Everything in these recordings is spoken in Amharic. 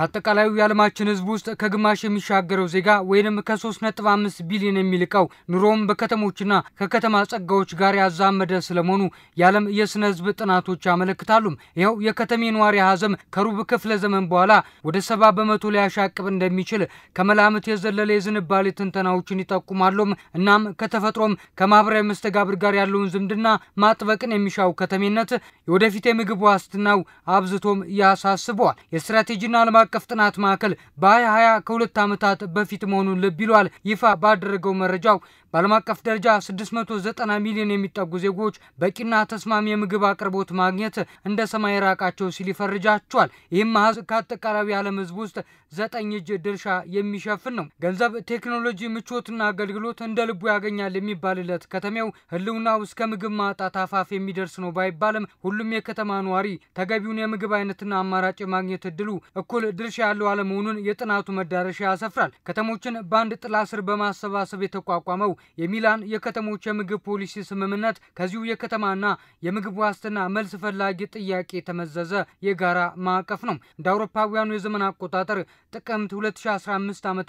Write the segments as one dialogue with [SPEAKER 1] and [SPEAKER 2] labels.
[SPEAKER 1] ከአጠቃላዩ የዓለማችን ህዝብ ውስጥ ከግማሽ የሚሻገረው ዜጋ ወይንም ከ3.5 ቢሊዮን የሚልቀው ኑሮውም በከተሞችና ከከተማ ጸጋዎች ጋር ያዛመደ ስለመሆኑ የዓለም የስነ ህዝብ ጥናቶች ያመለክታሉ። ይኸው የከተሜ ነዋሪ ሀዘም ከሩብ ክፍለ ዘመን በኋላ ወደ ሰባ በመቶ ሊያሻቅብ እንደሚችል ከመላምት የዘለለ የዝንባሌ ትንተናዎችን ይጠቁማሉም። እናም ከተፈጥሮም ከማህበራዊ መስተጋብር ጋር ያለውን ዝምድና ማጥበቅን የሚሻው ከተሜነት የወደፊት የምግብ ዋስትናው አብዝቶም ያሳስበዋል። የስትራቴጂና ዓለም አቀፍ ጥናት ማዕከል በ2020 ከሁለት ዓመታት በፊት መሆኑን ልብ ይሏል ይፋ ባደረገው መረጃው በዓለም አቀፍ ደረጃ 690 ሚሊዮን የሚጠጉ ዜጎች በቂና ተስማሚ የምግብ አቅርቦት ማግኘት እንደ ሰማይ ራቃቸው ሲል ይፈርጃቸዋል። ይህም አሃዝ ከአጠቃላዊ ዓለም ህዝብ ውስጥ ዘጠኝ እጅ ድርሻ የሚሸፍን ነው። ገንዘብ፣ ቴክኖሎጂ፣ ምቾትና አገልግሎት እንደ ልቡ ያገኛል የሚባልለት ከተሜው ህልውናው እስከ ምግብ ማጣት አፋፍ የሚደርስ ነው ባይባልም ሁሉም የከተማ ነዋሪ ተገቢውን የምግብ አይነትና አማራጭ የማግኘት እድሉ እኩል ድርሻ ያለው አለመሆኑን የጥናቱ መዳረሻ ያሰፍራል። ከተሞችን በአንድ ጥላ ስር በማሰባሰብ የተቋቋመው የሚላን የከተሞች የምግብ ፖሊሲ ስምምነት ከዚሁ የከተማና የምግብ ዋስትና መልስ ፈላጊ ጥያቄ የተመዘዘ የጋራ ማዕቀፍ ነው። እንደ አውሮፓውያኑ የዘመን አቆጣጠር ጥቅምት 2015 ዓ ም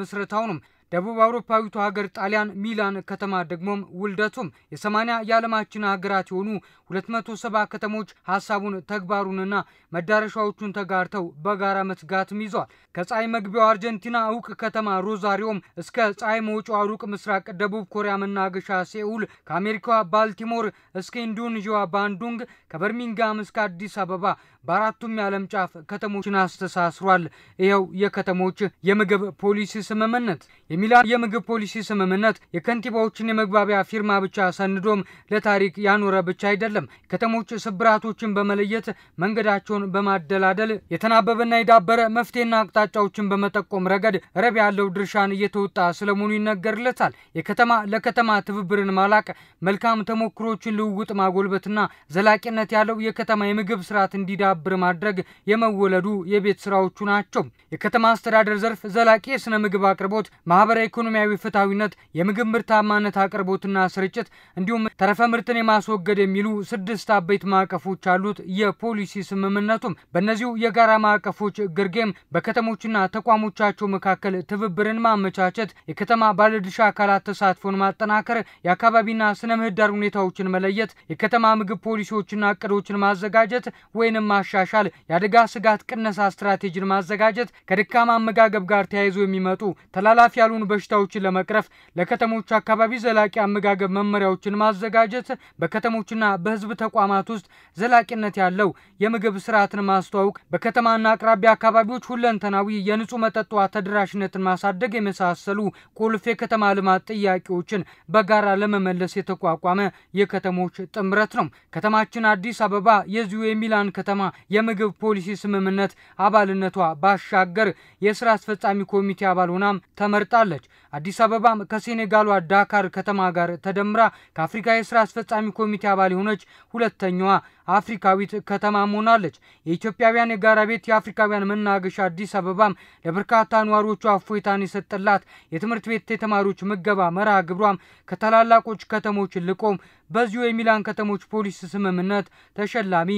[SPEAKER 1] ምስረታው ነው። ደቡብ አውሮፓዊቱ ሀገር ጣሊያን ሚላን ከተማ ደግሞም ውልደቱም የሰማኒያ የዓለማችን ሀገራት የሆኑ 270 ከተሞች ሀሳቡን ተግባሩንና መዳረሻዎቹን ተጋርተው በጋራ መትጋትም ይዟል። ከፀሐይ መግቢያው አርጀንቲና እውቅ ከተማ ሮዛሪዮም እስከ ፀሐይ መውጫዋ ሩቅ ምስራቅ ደቡብ ኮሪያ መናገሻ ሴኡል፣ ከአሜሪካዋ ባልቲሞር እስከ ኢንዶኔዥያዋ ባንዱንግ፣ ከበርሚንጋም እስከ አዲስ አበባ በአራቱም የዓለም ጫፍ ከተሞችን አስተሳስሯል። ይኸው የከተሞች የምግብ ፖሊሲ ስምምነት የሚላን የምግብ ፖሊሲ ስምምነት የከንቲባዎችን የመግባቢያ ፊርማ ብቻ ሰንዶም ለታሪክ ያኖረ ብቻ አይደለም። ከተሞች ስብራቶችን በመለየት መንገዳቸውን በማደላደል የተናበበና የዳበረ መፍትሄና አቅጣጫዎችን በመጠቆም ረገድ ረብ ያለው ድርሻን እየተወጣ ስለመሆኑ ይነገርለታል። የከተማ ለከተማ ትብብርን ማላቅ፣ መልካም ተሞክሮችን ልውውጥ ማጎልበትና ዘላቂነት ያለው የከተማ የምግብ ስርዓት እንዲዳ እንዲዳብር ማድረግ የመወለዱ የቤት ስራዎቹ ናቸው። የከተማ አስተዳደር ዘርፍ ዘላቂ የስነ ምግብ አቅርቦት፣ ማህበራዊ ኢኮኖሚያዊ ፍትሐዊነት፣ የምግብ ምርታማነት አቅርቦትና ስርጭት እንዲሁም ተረፈ ምርትን የማስወገድ የሚሉ ስድስት አበይት ማዕቀፎች አሉት። የፖሊሲ ስምምነቱም በእነዚሁ የጋራ ማዕቀፎች ግርጌም በከተሞችና ተቋሞቻቸው መካከል ትብብርን ማመቻቸት፣ የከተማ ባለድርሻ አካላት ተሳትፎን ማጠናከር፣ የአካባቢና ስነ ምህዳር ሁኔታዎችን መለየት፣ የከተማ ምግብ ፖሊሲዎችና እቅዶችን ማዘጋጀት ወይንም ማሻሻል፣ የአደጋ ስጋት ቅነሳ ስትራቴጂን ማዘጋጀት፣ ከደካማ አመጋገብ ጋር ተያይዞ የሚመጡ ተላላፊ ያልሆኑ በሽታዎችን ለመቅረፍ ለከተሞች አካባቢ ዘላቂ አመጋገብ መመሪያዎችን ማዘጋጀት፣ በከተሞችና በህዝብ ተቋማት ውስጥ ዘላቂነት ያለው የምግብ ስርዓትን ማስተዋወቅ፣ በከተማና አቅራቢያ አካባቢዎች ሁለንተናዊ የንጹህ መጠጥ ውሃ ተደራሽነትን ማሳደግ የመሳሰሉ ቁልፍ የከተማ ልማት ጥያቄዎችን በጋራ ለመመለስ የተቋቋመ የከተሞች ጥምረት ነው። ከተማችን አዲስ አበባ የዚሁ የሚላን ከተማ የምግብ ፖሊሲ ስምምነት አባልነቷ ባሻገር የስራ አስፈጻሚ ኮሚቴ አባል ሆናም ተመርጣለች። አዲስ አበባም ከሴኔጋሏ ዳካር ከተማ ጋር ተደምራ ከአፍሪካ የስራ አስፈጻሚ ኮሚቴ አባል የሆነች ሁለተኛዋ አፍሪካዊት ከተማ መሆናለች። የኢትዮጵያውያን የጋራ ቤት የአፍሪካውያን መናገሻ አዲስ አበባም ለበርካታ ነዋሪዎቿ እፎይታን የሰጠላት የትምህርት ቤት የተማሪዎች ምገባ መርሃ ግብሯም ከታላላቆች ከተሞች ልቆም በዚሁ የሚላን ከተሞች ፖሊስ ስምምነት ተሸላሚ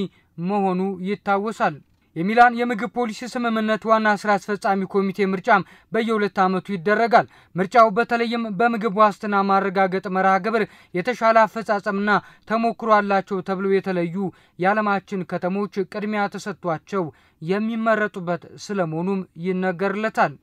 [SPEAKER 1] መሆኑ ይታወሳል። የሚላን የምግብ ፖሊሲ ስምምነት ዋና ስራ አስፈጻሚ ኮሚቴ ምርጫም በየሁለት ዓመቱ ይደረጋል። ምርጫው በተለይም በምግብ ዋስትና ማረጋገጥ መርሃ ግብር የተሻለ አፈጻጸምና ተሞክሮ አላቸው ተብለው የተለዩ የዓለማችን ከተሞች ቅድሚያ ተሰጥቷቸው የሚመረጡበት ስለመሆኑም ይነገርለታል።